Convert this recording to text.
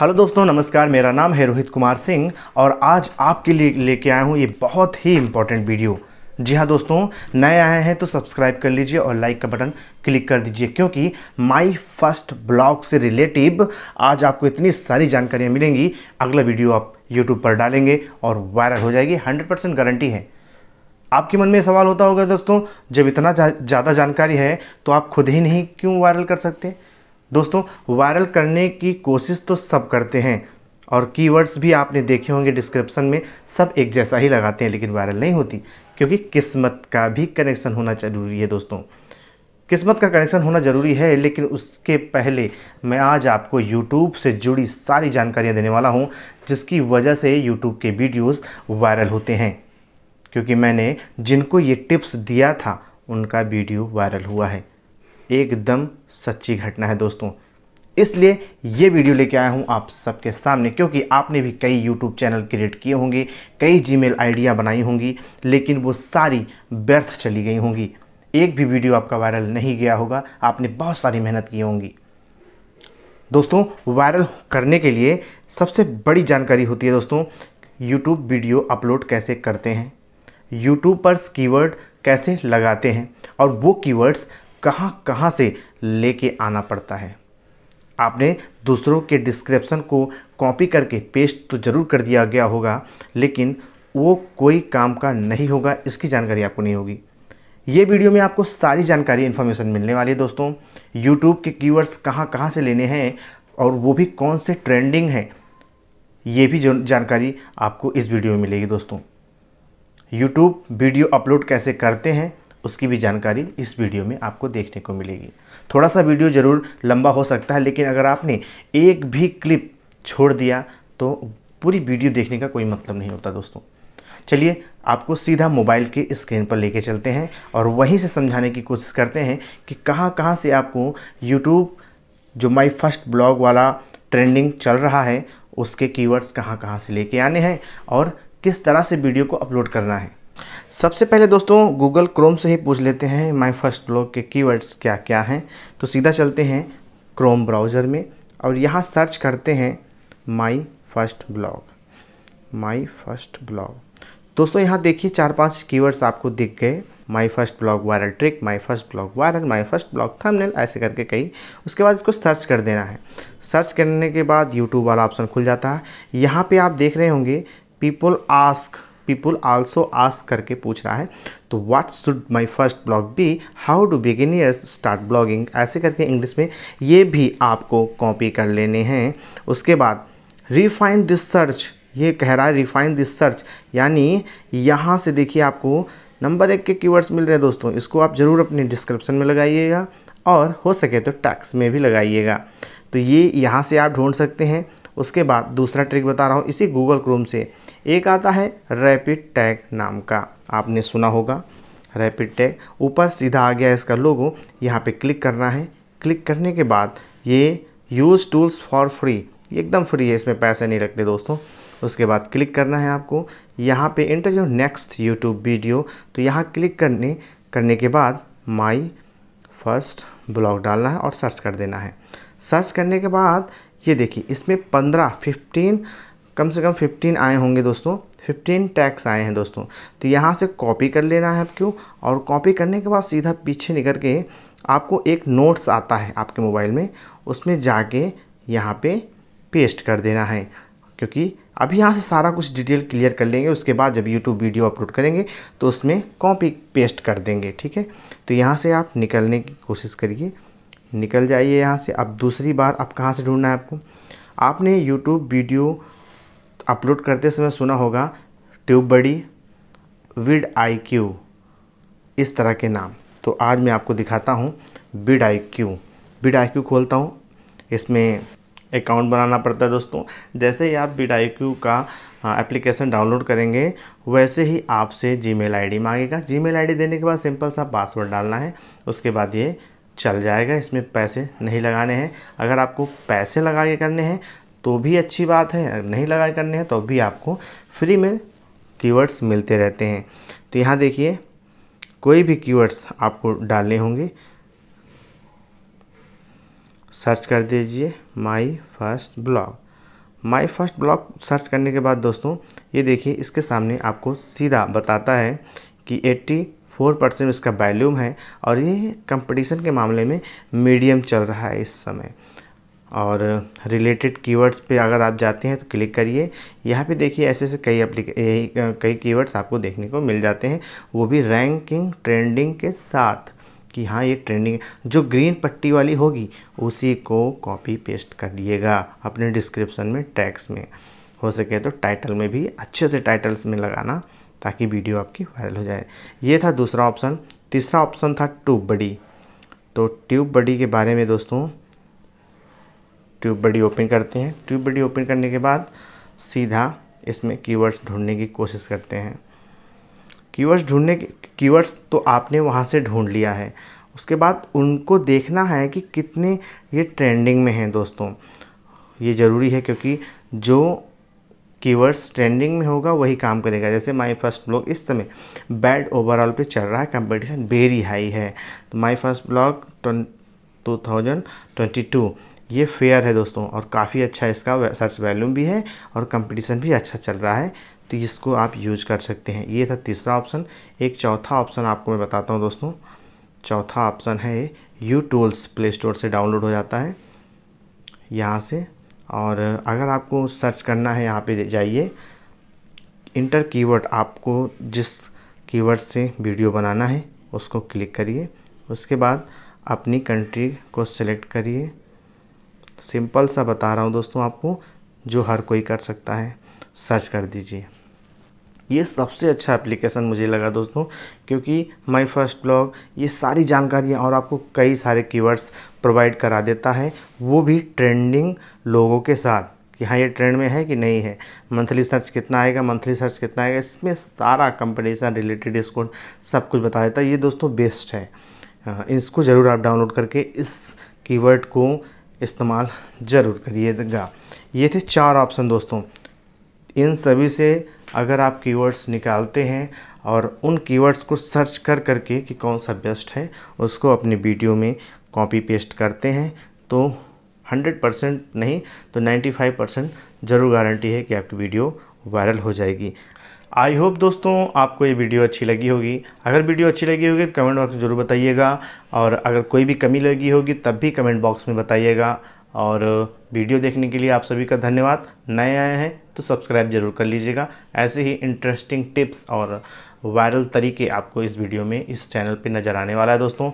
hello दोस्तों नमस्कार मेरा नाम है रोहित कुमार सिंह और आज आपके लिए लेके आया हूँ ये बहुत ही इम्पोर्टेंट वीडियो जी हाँ दोस्तों नए आए हैं तो सब्सक्राइब कर लीजिए और लाइक का बटन क्लिक कर दीजिए क्योंकि माय फर्स्ट ब्लॉग से रिलेटिव आज आपको इतनी सारी जानकारियाँ मिलेंगी अगला वीडियो आप यूट्यूब पर डालेंगे और वायरल हो जाएगी हंड्रेड परसेंट गारंटी है आपके मन में सवाल होता होगा दोस्तों जब इतना ज़्यादा जा, जानकारी है तो आप खुद ही नहीं क्यों वायरल कर सकते दोस्तों वायरल करने की कोशिश तो सब करते हैं और कीवर्ड्स भी आपने देखे होंगे डिस्क्रिप्शन में सब एक जैसा ही लगाते हैं लेकिन वायरल नहीं होती क्योंकि किस्मत का भी कनेक्शन होना जरूरी है दोस्तों किस्मत का कनेक्शन होना ज़रूरी है लेकिन उसके पहले मैं आज आपको YouTube से जुड़ी सारी जानकारियाँ देने वाला हूँ जिसकी वजह से YouTube के वीडियोस वायरल होते हैं क्योंकि मैंने जिनको ये टिप्स दिया था उनका वीडियो वायरल हुआ है एकदम सच्ची घटना है दोस्तों इसलिए ये वीडियो लेके आया हूँ आप सबके सामने क्योंकि आपने भी कई YouTube चैनल क्रिएट किए होंगे कई मेल आइडिया बनाई होंगी लेकिन वो सारी व्यर्थ चली गई होंगी एक भी वीडियो आपका वायरल नहीं गया होगा आपने बहुत सारी मेहनत की होंगी दोस्तों वायरल करने के लिए सबसे बड़ी जानकारी होती है दोस्तों यूट्यूब वीडियो अपलोड कैसे करते हैं यूट्यूब पर कीवर्ड कैसे लगाते हैं और वो कीवर्ड्स कहाँ कहाँ से लेके आना पड़ता है आपने दूसरों के डिस्क्रिप्शन को कॉपी करके पेस्ट तो ज़रूर कर दिया गया होगा लेकिन वो कोई काम का नहीं होगा इसकी जानकारी आपको नहीं होगी ये वीडियो में आपको सारी जानकारी इन्फॉर्मेशन मिलने वाली है दोस्तों यूट्यूब के कीवर्ड्स कहाँ कहाँ से लेने हैं और वो भी कौन से ट्रेंडिंग हैं ये भी जानकारी आपको इस वीडियो में मिलेगी दोस्तों यूट्यूब वीडियो अपलोड कैसे करते हैं उसकी भी जानकारी इस वीडियो में आपको देखने को मिलेगी थोड़ा सा वीडियो ज़रूर लंबा हो सकता है लेकिन अगर आपने एक भी क्लिप छोड़ दिया तो पूरी वीडियो देखने का कोई मतलब नहीं होता दोस्तों चलिए आपको सीधा मोबाइल के स्क्रीन पर लेके चलते हैं और वहीं से समझाने की कोशिश करते हैं कि कहाँ कहाँ से आपको यूट्यूब जो माई फर्स्ट ब्लॉग वाला ट्रेंडिंग चल रहा है उसके कीवर्ड्स कहाँ कहाँ से लेके आने हैं और किस तरह से वीडियो को अपलोड करना है सबसे पहले दोस्तों गूगल क्रोम से ही पूछ लेते हैं माई फर्स्ट ब्लॉग के कीवर्ड्स क्या क्या हैं तो सीधा चलते हैं क्रोम ब्राउज़र में और यहाँ सर्च करते हैं my first blog my first blog दोस्तों यहाँ देखिए चार पांच कीवर्ड्स आपको दिख गए my first blog viral trick my first blog viral my first blog thumbnail ऐसे करके कई उसके बाद इसको सर्च कर देना है सर्च करने के बाद यूट्यूब वाला ऑप्शन खुल जाता है यहाँ पे आप देख रहे होंगे people ask people also ask करके पूछ रहा है तो what should my first blog be how beginners start blogging ऐसे करके इंग्लिश में ये भी आपको कॉपी कर लेने हैं उसके बाद रिफाइन दिस सर्च ये कह रहा है रिफाइन दिस सर्च यानी यहाँ से देखिए आपको नंबर एक के कीवर्ड्स मिल रहे हैं दोस्तों इसको आप ज़रूर अपने डिस्क्रिप्शन में लगाइएगा और हो सके तो टैक्स में भी लगाइएगा तो ये यहाँ से आप ढूंढ सकते हैं उसके बाद दूसरा ट्रिक बता रहा हूँ इसी गूगल क्रोम से एक आता है रैपिड टैग नाम का आपने सुना होगा रैपिड टैग ऊपर सीधा आ गया इसका लोगो यहाँ पे क्लिक करना है क्लिक करने के बाद ये यूज़ टूल्स फॉर फ्री एकदम फ्री है इसमें पैसे नहीं लगते दोस्तों उसके बाद क्लिक करना है आपको यहाँ पे इंटर जो नेक्स्ट यूट्यूब वीडियो तो यहाँ क्लिक करने करने के बाद माई फर्स्ट ब्लॉग डालना है और सर्च कर देना है सर्च करने के बाद ये देखिए इसमें पंद्रह फिफ्टीन कम से कम फिफ्टीन आए होंगे दोस्तों फिफ्टीन टैक्स आए हैं दोस्तों तो यहाँ से कॉपी कर लेना है आपको और कॉपी करने के बाद सीधा पीछे निकल के आपको एक नोट्स आता है आपके मोबाइल में उसमें जाके यहाँ पे पेस्ट कर देना है क्योंकि अब यहाँ से सारा कुछ डिटेल क्लियर कर लेंगे उसके बाद जब यूट्यूब वीडियो अपलोड करेंगे तो उसमें कॉपी पेस्ट कर देंगे ठीक है तो यहाँ से आप निकलने की कोशिश करिए निकल जाइए यहाँ से अब दूसरी बार अब कहाँ से ढूंढना है आपको आपने यूट्यूब वीडियो अपलोड करते समय सुना होगा ट्यूब बड़ी विड आई क्यू इस तरह के नाम तो आज मैं आपको दिखाता हूँ vidIQ vidIQ खोलता हूँ इसमें अकाउंट बनाना पड़ता है दोस्तों जैसे ही आप बिट का एप्लीकेशन डाउनलोड करेंगे वैसे ही आपसे आई डी मांगेगा आई डी देने के बाद सिंपल सा पासवर्ड डालना है उसके बाद ये चल जाएगा इसमें पैसे नहीं लगाने हैं अगर आपको पैसे लगा के करने हैं तो भी अच्छी बात है नहीं लगा के करने हैं तो भी आपको फ्री में कीवर्ड्स मिलते रहते हैं तो यहाँ देखिए कोई भी कीवर्ड्स आपको डालने होंगे सर्च कर दीजिए my first blog my first blog search करने के बाद दोस्तों ये देखिए इसके सामने आपको सीधा बताता है कि 84 परसेंट इसका वैल्यूम है और ये कंपटीशन के मामले में मीडियम चल रहा है इस समय और रिलेटेड कीवर्ड्स पे अगर आप जाते हैं तो क्लिक करिए यहाँ पे देखिए ऐसे ऐसे कई अप्लीके कई कीवर्ड्स आपको देखने को मिल जाते हैं वो भी रैंकिंग ट्रेंडिंग के साथ कि हाँ ये ट्रेंडिंग जो ग्रीन पट्टी वाली होगी उसी को कॉपी पेस्ट कर लिएगा अपने डिस्क्रिप्शन में टैक्स में हो सके तो टाइटल में भी अच्छे से टाइटल्स में लगाना ताकि वीडियो आपकी वायरल हो जाए ये था दूसरा ऑप्शन तीसरा ऑप्शन था ट्यूब बडी तो ट्यूब बडी के बारे में दोस्तों ट्यूब बडी ओपन करते हैं ट्यूब बडी ओपन करने के बाद सीधा इसमें कीवर्ड्स ढूंढने की कोशिश करते हैं कीवर्ड्स ढूंढने कीवर्ड्स तो आपने वहाँ से ढूंढ लिया है उसके बाद उनको देखना है कि कितने ये ट्रेंडिंग में हैं दोस्तों ये ज़रूरी है क्योंकि जो कीवर्ड्स ट्रेंडिंग में होगा वही काम करेगा जैसे माई फर्स्ट ब्लॉग इस समय बैड ओवरऑल पे चल रहा है कंपटीशन वेरी हाई है तो my first blog two thousand twenty two ये फेयर है दोस्तों और काफ़ी अच्छा इसका सर्च वैल्यूम भी है और कंपटीशन भी अच्छा चल रहा है तो इसको आप यूज कर सकते हैं ये था तीसरा ऑप्शन एक चौथा ऑप्शन आपको मैं बताता हूँ दोस्तों चौथा ऑप्शन है यू टूल्स प्ले स्टोर से डाउनलोड हो जाता है यहाँ से और अगर आपको सर्च करना है यहाँ पे जाइए इंटर कीवर्ड आपको जिस कीवर्ड से वीडियो बनाना है उसको क्लिक करिए उसके बाद अपनी कंट्री को सिलेक्ट करिए सिंपल सा बता रहा हूँ दोस्तों आपको जो हर कोई कर सकता है सर्च कर दीजिए ये सबसे अच्छा एप्लीकेशन मुझे लगा दोस्तों क्योंकि माई फर्स्ट ब्लॉग ये सारी जानकारियाँ और आपको कई सारे कीवर्ड्स प्रोवाइड करा देता है वो भी ट्रेंडिंग लोगों के साथ कि हाँ ये ट्रेंड में है कि नहीं है मंथली सर्च कितना आएगा मंथली सर्च कितना आएगा इसमें सारा कंपटीशन रिलेटेड इसको सब कुछ बता देता है ये दोस्तों बेस्ट है हाँ, इसको ज़रूर आप डाउनलोड करके इस कीवर्ड को इस्तेमाल ज़रूर करिएगा ये थे चार ऑप्शन दोस्तों इन सभी से अगर आप कीवर्ड्स निकालते हैं और उन कीवर्ड्स को सर्च कर करके कि कौन सा बेस्ट है उसको अपनी वीडियो में कॉपी पेस्ट करते हैं तो 100 परसेंट नहीं तो 95 परसेंट ज़रूर गारंटी है कि आपकी वीडियो वायरल हो जाएगी आई होप दोस्तों आपको ये वीडियो अच्छी लगी होगी अगर वीडियो अच्छी लगी होगी तो कमेंट बॉक्स में ज़रूर बताइएगा और अगर कोई भी कमी लगी होगी तब भी कमेंट बॉक्स में बताइएगा और वीडियो देखने के लिए आप सभी का धन्यवाद नए आए हैं तो सब्सक्राइब जरूर कर लीजिएगा ऐसे ही इंटरेस्टिंग टिप्स और वायरल तरीके आपको इस वीडियो में इस चैनल पे नज़र आने वाला है दोस्तों